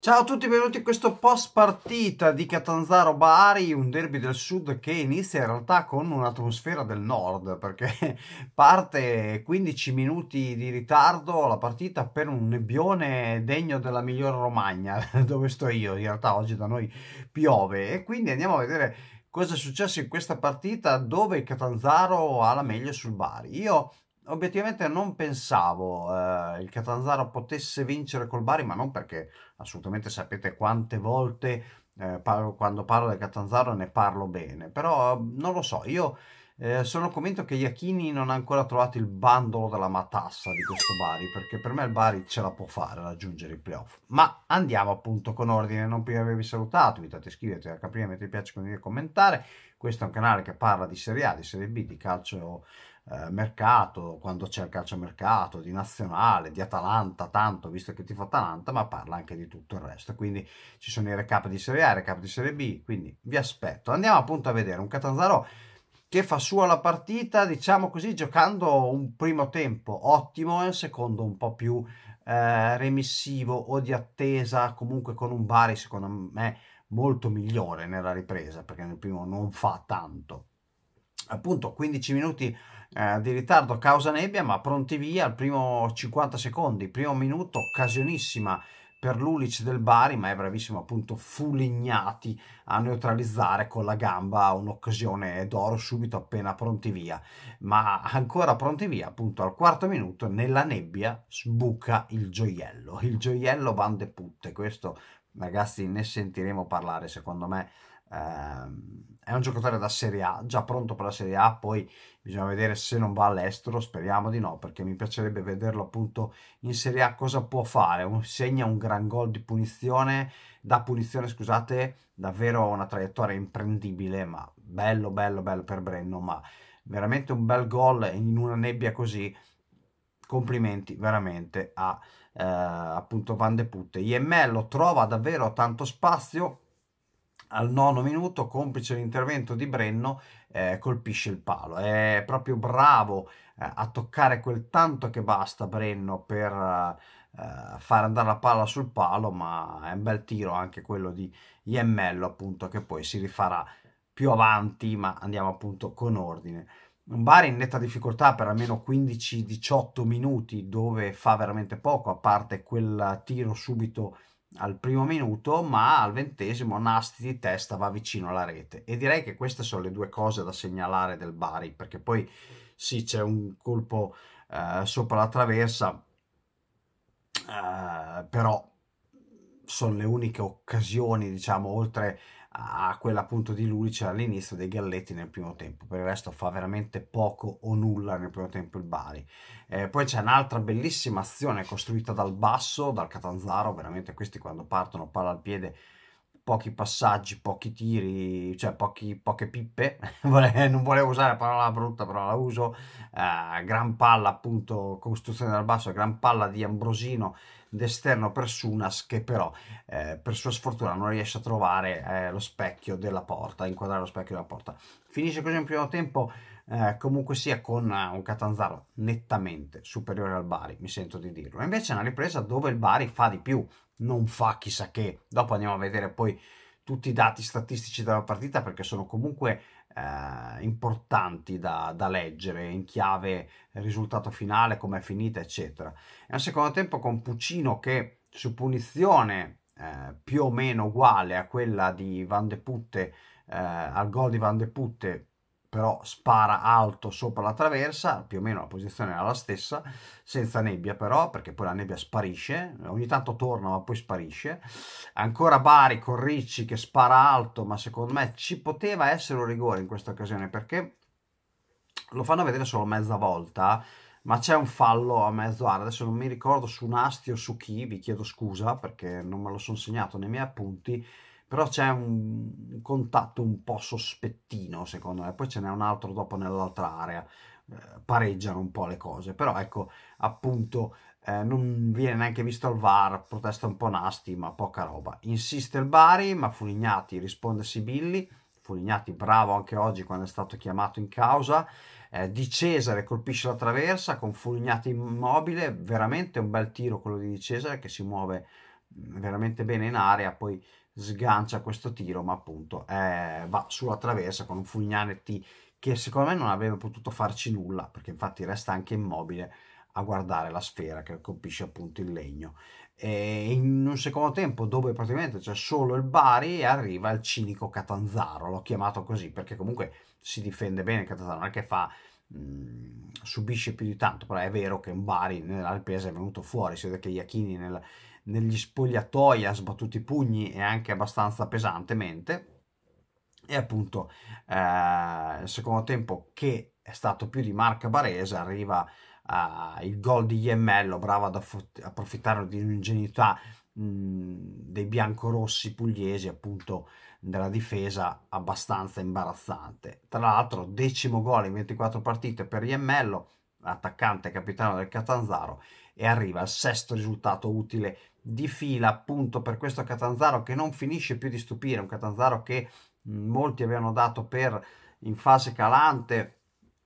Ciao a tutti, benvenuti in questo post partita di Catanzaro Bari, un derby del sud che inizia in realtà con un'atmosfera del nord perché parte 15 minuti di ritardo la partita per un nebbione degno della migliore Romagna, dove sto io, in realtà oggi da noi piove e quindi andiamo a vedere cosa è successo in questa partita dove Catanzaro ha la meglio sul Bari. Io obiettivamente non pensavo eh, il Catanzaro potesse vincere col Bari, ma non perché assolutamente sapete quante volte eh, parlo, quando parlo del Catanzaro ne parlo bene, però mhmm, non lo so, io eh, sono convinto che Iachini non ha ancora trovato il bandolo della matassa di questo Bari, perché per me il Bari ce la può fare raggiungere i playoff. Ma andiamo appunto con ordine, non prima avevi salutato, invitate date iscrivervi a capire, metti piace, condividere e commentare. Questo è un canale che parla di Serie A, di Serie B, di calcio eh, mercato, quando c'è il calcio mercato, di nazionale, di Atalanta, tanto visto che ti fa Atalanta, ma parla anche di tutto il resto. Quindi ci sono i recap di Serie A, i recap di Serie B, quindi vi aspetto. Andiamo appunto a vedere un Catanzaro che fa sua la partita, diciamo così, giocando un primo tempo ottimo e un secondo un po' più eh, remissivo o di attesa, comunque con un Bari secondo me molto migliore nella ripresa perché nel primo non fa tanto appunto 15 minuti eh, di ritardo causa nebbia ma pronti via al primo 50 secondi primo minuto occasionissima per l'Ulic del Bari, ma è bravissimo appunto Fulignati a neutralizzare con la gamba un'occasione d'oro subito appena pronti via, ma ancora pronti via appunto al quarto minuto nella nebbia sbuca il gioiello, il gioiello Van de Putte, questo ragazzi ne sentiremo parlare secondo me ehm, è un giocatore da Serie A, già pronto per la Serie A, poi bisogna vedere se non va all'estero, speriamo di no, perché mi piacerebbe vederlo appunto in Serie A cosa può fare, un, segna un gran gol di punizione, da punizione scusate, davvero una traiettoria imprendibile, ma bello bello bello per Brenno, ma veramente un bel gol in una nebbia così, complimenti veramente a eh, appunto Van de Putte. IML lo trova davvero tanto spazio al nono minuto, complice l'intervento di Brenno, eh, colpisce il palo. È proprio bravo eh, a toccare quel tanto che basta Brenno per eh, far andare la palla sul palo, ma è un bel tiro anche quello di Iemmello, appunto, che poi si rifarà più avanti, ma andiamo appunto con ordine. Un Bari in netta difficoltà per almeno 15-18 minuti, dove fa veramente poco, a parte quel tiro subito al primo minuto, ma al ventesimo Nasti di testa va vicino alla rete. E direi che queste sono le due cose da segnalare del Bari, perché poi sì, c'è un colpo eh, sopra la traversa, eh, però sono le uniche occasioni, diciamo, oltre a quella appunto di Lulic all'inizio dei Galletti nel primo tempo per il resto fa veramente poco o nulla nel primo tempo il Bari eh, poi c'è un'altra bellissima azione costruita dal basso dal Catanzaro veramente questi quando partono palla al piede pochi passaggi, pochi tiri, cioè pochi, poche pippe, non volevo usare la parola brutta però la uso, eh, gran palla appunto costruzione dal basso, gran palla di Ambrosino d'esterno per Sunas che però eh, per sua sfortuna non riesce a trovare eh, lo specchio della porta, a inquadrare lo specchio della porta. Finisce così in primo tempo eh, comunque sia con eh, un Catanzaro nettamente superiore al Bari, mi sento di dirlo. Invece è una ripresa dove il Bari fa di più, non fa chissà che. Dopo andiamo a vedere poi tutti i dati statistici della partita perché sono comunque eh, importanti da, da, leggere in chiave risultato finale, com'è finita, eccetera. E al secondo tempo con Puccino che su punizione eh, più o meno uguale a quella di Van de Putte, eh, al gol di Van de Putte, però spara alto sopra la traversa, più o meno la posizione era la stessa, senza nebbia però, perché poi la nebbia sparisce, ogni tanto torna ma poi sparisce. Ancora Bari con Ricci che spara alto, ma secondo me ci poteva essere un rigore in questa occasione, perché lo fanno vedere solo mezza volta, ma c'è un fallo a mezzo area, adesso non mi ricordo su Nasti o su chi, vi chiedo scusa perché non me lo sono segnato nei miei appunti, però c'è un, contatto un po' sospettino secondo me, poi ce n'è un altro dopo nell'altra area, eh, pareggiano un po' le cose, però ecco appunto eh, non viene neanche visto il VAR, protesta un po' Nasti ma poca roba, insiste il Bari ma Fulignati risponde Sibilli, Fulignati bravo anche oggi quando è stato chiamato in causa, eh, Di Cesare colpisce la traversa con Fulignati immobile, veramente un bel tiro quello di Di Cesare che si muove mm, veramente bene in area, poi sgancia questo tiro, ma appunto eh, va sulla traversa con un T che secondo me non avrebbe potuto farci nulla, perché infatti resta anche immobile a guardare la sfera che colpisce appunto il legno. E in un secondo tempo, dove praticamente c'è solo il Bari, arriva il cinico Catanzaro, l'ho chiamato così perché comunque si difende bene Catanzaro, non è che fa mm, subisce più di tanto, però è vero che un Bari nella ripresa è venuto fuori, si vede che Iachini nel, negli spogliatoi, ha sbattuto i pugni e anche abbastanza pesantemente. E appunto eh, il secondo tempo che è stato più di marca barese arriva eh, il gol di Iemmello, bravo ad approfittare dell'ingenuità dei biancorossi pugliesi appunto della difesa abbastanza imbarazzante tra l'altro decimo gol in 24 partite per Iemmello attaccante capitano del Catanzaro e arriva al sesto risultato utile di fila appunto per questo Catanzaro che non finisce più di stupire, un Catanzaro che mm, molti avevano dato per in fase calante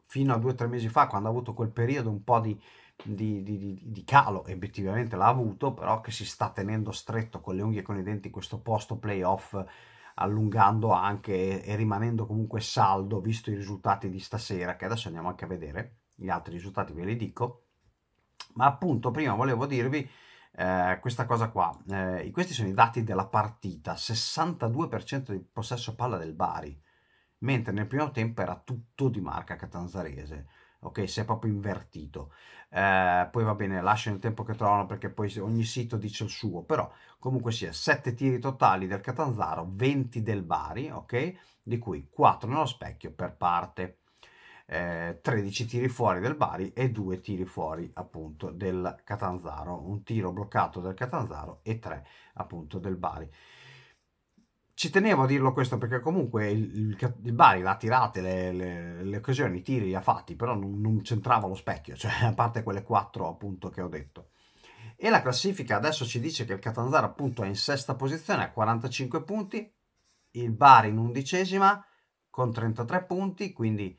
fino a due o tre mesi fa quando ha avuto quel periodo un po' di, di, di, di calo e obiettivamente l'ha avuto, però che si sta tenendo stretto con le unghie e con i denti questo posto playoff allungando anche e rimanendo comunque saldo visto i risultati di stasera che adesso andiamo anche a vedere gli altri risultati ve li dico, ma appunto prima volevo dirvi eh, questa cosa qua, eh, questi sono i dati della partita, 62% di possesso palla del Bari, mentre nel primo tempo era tutto di marca catanzarese, ok? Si è proprio invertito. Eh, poi va bene, lasciano il tempo che trovano perché poi ogni sito dice il suo, però comunque sia 7 tiri totali del Catanzaro, 20 del Bari, ok? Di cui 4 nello specchio per parte eh, 13 tiri fuori del Bari e 2 tiri fuori appunto del Catanzaro, un tiro bloccato del Catanzaro e 3 appunto del Bari. Ci tenevo a dirlo questo perché comunque il, il, Bari l'ha tirate le, le, le, occasioni, i tiri li ha fatti, però non, non c'entrava lo specchio, cioè a parte quelle 4 appunto che ho detto e la classifica adesso ci dice che il Catanzaro appunto è in sesta posizione a 45 punti, il Bari in undicesima con 33 punti, quindi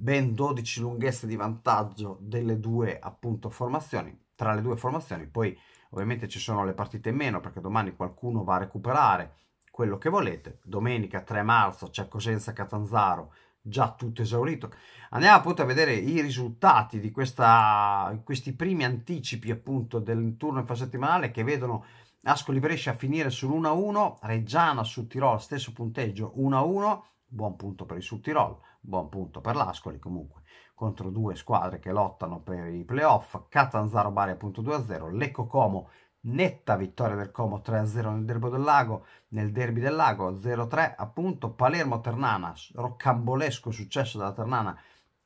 ben 12 lunghezze di vantaggio delle due appunto formazioni, tra le due formazioni, poi ovviamente ci sono le partite in meno perché domani qualcuno va a recuperare quello che volete, domenica 3 marzo c'è Cosenza Catanzaro, già tutto esaurito. Andiamo appunto a vedere i risultati di questa, questi primi anticipi appunto del turno infrasettimanale che vedono Ascoli Brescia finire sull'1-1, Reggiana su Tirol stesso punteggio 1-1, buon punto per il Sud Tirol, buon punto per l'Ascoli comunque, contro due squadre che lottano per i playoff, Catanzaro Bari appunto 2-0, Lecco Como netta vittoria del Como 3-0 nel derby del Lago, nel derby del Lago 0-3 appunto, Palermo Ternana, roccambolesco successo della Ternana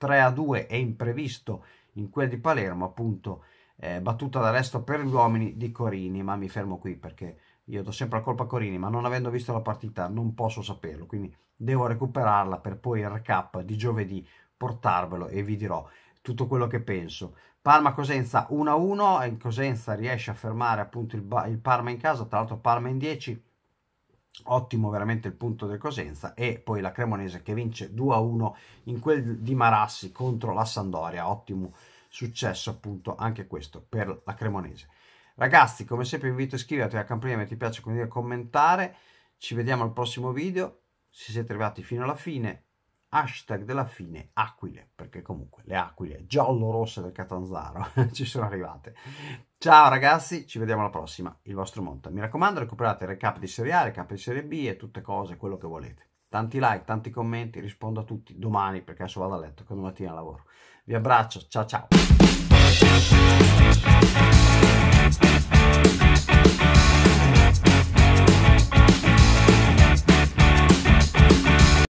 3-2 e imprevisto in quel di Palermo appunto, eh, battuta d'arresto per gli uomini di Corini, ma mi fermo qui perché io do sempre la colpa a Corini, ma non avendo visto la partita non posso saperlo, quindi devo recuperarla per poi il recap di giovedì portarvelo e vi dirò tutto quello che penso. Parma-Cosenza 1-1, in Cosenza riesce a fermare appunto il, il Parma in casa, tra l'altro Parma in 10, ottimo veramente il punto del Cosenza e poi la Cremonese che vince 2-1 in quel di Marassi contro la Sandoria, ottimo successo appunto anche questo per la Cremonese. Ragazzi, come sempre invito a iscriverti alla campanella, mi ti piace, condividere, commentare. Ci vediamo al prossimo video. Se siete arrivati fino alla fine, hashtag della fine aquile, perché comunque le aquile giallo-rosse del Catanzaro ci sono arrivate. Ciao ragazzi, ci vediamo alla prossima, il vostro Monta. Mi raccomando, recuperate il recap di Serie A, recap di Serie B e tutte cose, quello che volete. Tanti like, tanti commenti, rispondo a tutti domani perché adesso vado a letto, che domattina lavoro. Vi abbraccio, ciao ciao.